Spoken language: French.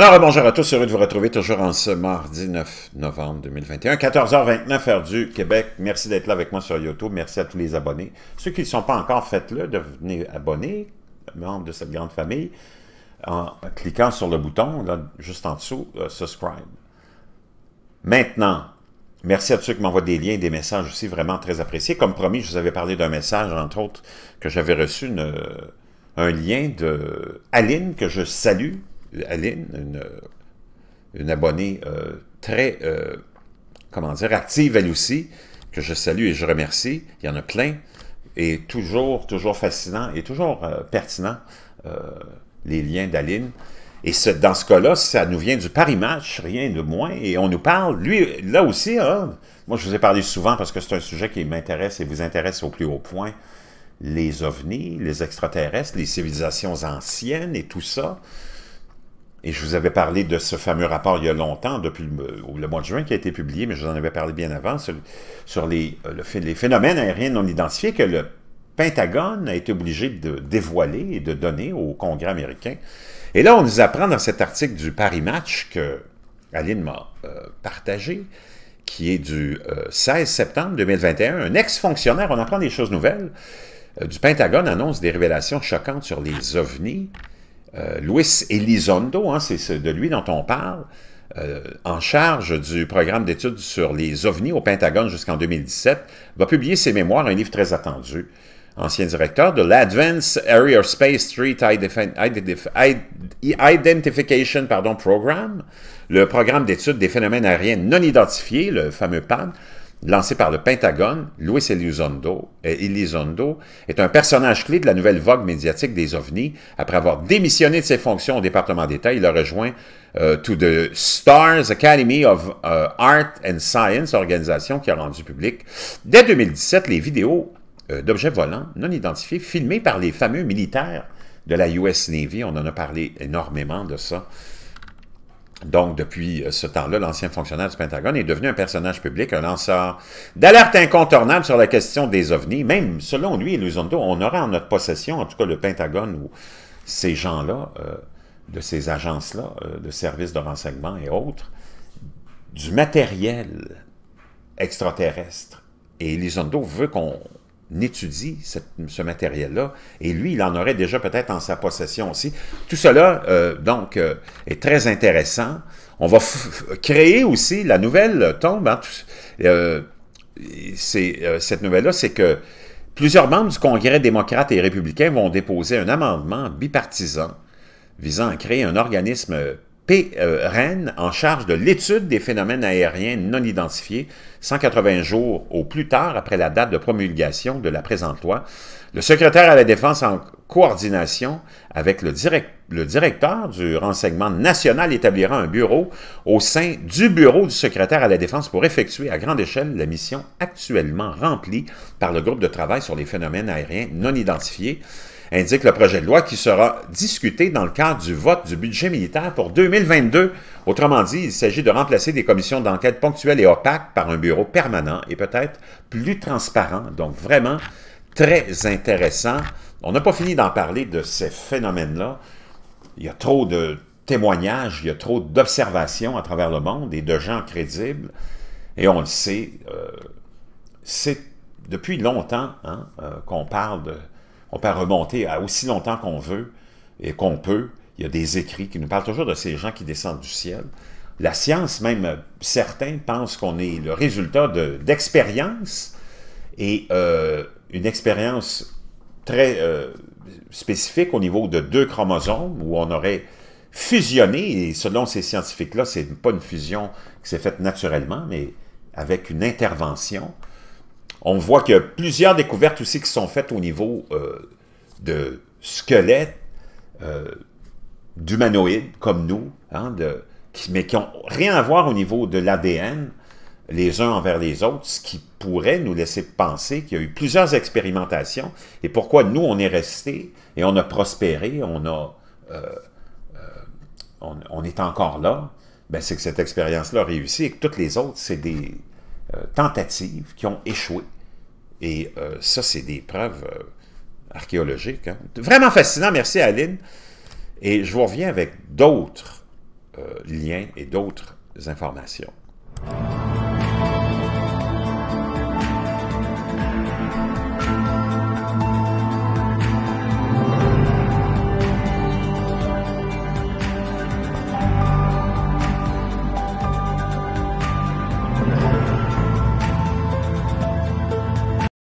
Alors, bonjour à tous, heureux de vous retrouver toujours en ce mardi 9 novembre 2021, 14h29 heure du Québec. Merci d'être là avec moi sur YouTube. Merci à tous les abonnés. Ceux qui ne sont pas encore, faites-le, devenez abonnés, membres de cette grande famille, en cliquant sur le bouton, là, juste en dessous, euh, subscribe. Maintenant, merci à tous ceux qui m'envoient des liens, des messages aussi vraiment très appréciés. Comme promis, je vous avais parlé d'un message, entre autres, que j'avais reçu euh, un lien de Aline, que je salue, Aline, une, euh, abonnée euh, très, euh, comment dire, active elle aussi, que je salue et je remercie. Il y en a plein. Et toujours, toujours fascinant et toujours pertinent, les liens d'Aline. Et ce, dans ce cas-là, ça nous vient du Paris Match, rien de moins. Et on nous parle, lui, là aussi, hein. moi je vous ai parlé souvent parce que c'est un sujet qui m'intéresse et vous intéresse au plus haut point. Les ovnis, les extraterrestres, les civilisations anciennes et tout ça. Et je vous avais parlé de ce fameux rapport il y a longtemps, depuis euh, le, mois de juin qui a été publié, mais je vous en avais parlé bien avant, sur, euh, les, phénomènes aériens non identifiés que le Pentagone a été obligé de dévoiler et de donner au Congrès américain. Et là, on nous apprend dans cet article du Paris Match que Aline m'a euh, partagé, qui est du 16 septembre 2021, un ex-fonctionnaire, on apprend des choses nouvelles, du Pentagone annonce des révélations choquantes sur les ovnis euh, Luis Elizondo, hein, c'est de lui dont on parle, euh, en charge du programme d'études sur les ovnis au Pentagone jusqu'en 2017, va publier ses mémoires, un livre très attendu. Ancien directeur de l'Advanced Space Street Identification pardon, Program, le programme d'études des phénomènes aériens non identifiés, le fameux PAN, lancé par le Pentagone, Luis Elizondo, est un personnage clé de la nouvelle vogue médiatique des ovnis. Après avoir démissionné de ses fonctions au département d'État, il a rejoint euh, to the Stars Academy of euh, Art and Science, organisation qui a rendu public dès 2017 les vidéos euh, d'objets volants non identifiés filmés par les fameux militaires de la US Navy. On en a parlé énormément de ça donc, depuis euh, ce temps-là, l'ancien fonctionnaire du Pentagone est devenu un personnage public, un lanceur d'alerte incontournable sur la question des ovnis. Même, selon lui, Elizondo, on aura en notre possession, en tout cas le Pentagone ou ces gens-là, euh, de ces agences-là, euh, de services de renseignement et autres, du matériel extraterrestre. Et Elizondo veut qu'on n'étudie ce matériel-là, et lui, il en aurait déjà peut-être en sa possession aussi. Tout cela, euh, donc, euh, est très intéressant. On va créer aussi la nouvelle tombe. Hein, euh, cette nouvelle-là, c'est que plusieurs membres du Congrès démocrate et républicain vont déposer un amendement bipartisan visant à créer un organisme P. Euh, Rennes en charge de l'étude des phénomènes aériens non identifiés 180 jours au plus tard après la date de promulgation de la présente loi. Le secrétaire à la Défense en coordination avec le, le directeur du renseignement national établira un bureau au sein du bureau du secrétaire à la Défense pour effectuer à grande échelle la mission actuellement remplie par le groupe de travail sur les phénomènes aériens non identifiés indique le projet de loi qui sera discuté dans le cadre du vote du budget militaire pour 2022. Autrement dit, il s'agit de remplacer des commissions d'enquête ponctuelles et opaques par un bureau permanent et peut-être plus transparent. Donc vraiment très intéressant. On n'a pas fini d'en parler de ces phénomènes-là. Il y a trop de témoignages, il y a trop d'observations à travers le monde et de gens crédibles. Et on le sait, euh, c'est depuis longtemps hein, euh, qu'on parle de on peut remonter à aussi longtemps qu'on veut et qu'on peut. Il y a des écrits qui nous parlent toujours de ces gens qui descendent du ciel. La science, même certains pensent qu'on est le résultat d'expériences et euh, une expérience très euh, spécifique au niveau de deux chromosomes où on aurait fusionné, et selon ces scientifiques-là, c'est pas une fusion qui s'est faite naturellement, mais avec une intervention on voit qu'il y a plusieurs découvertes aussi qui sont faites au niveau euh, de squelettes, euh, d'humanoïdes comme nous, hein, qui, mais qui n'ont rien à voir au niveau de l'ADN les uns envers les autres, ce qui pourrait nous laisser penser qu'il y a eu plusieurs expérimentations et pourquoi nous, on est restés et on a prospéré, on, euh, est encore là, ben c'est que cette expérience-là réussi et que toutes les autres, c'est des, tentatives qui ont échoué. Et euh, ça, c'est des preuves euh, archéologiques. Hein. Vraiment fascinant, merci Aline. Et je vous reviens avec d'autres euh, liens et d'autres informations.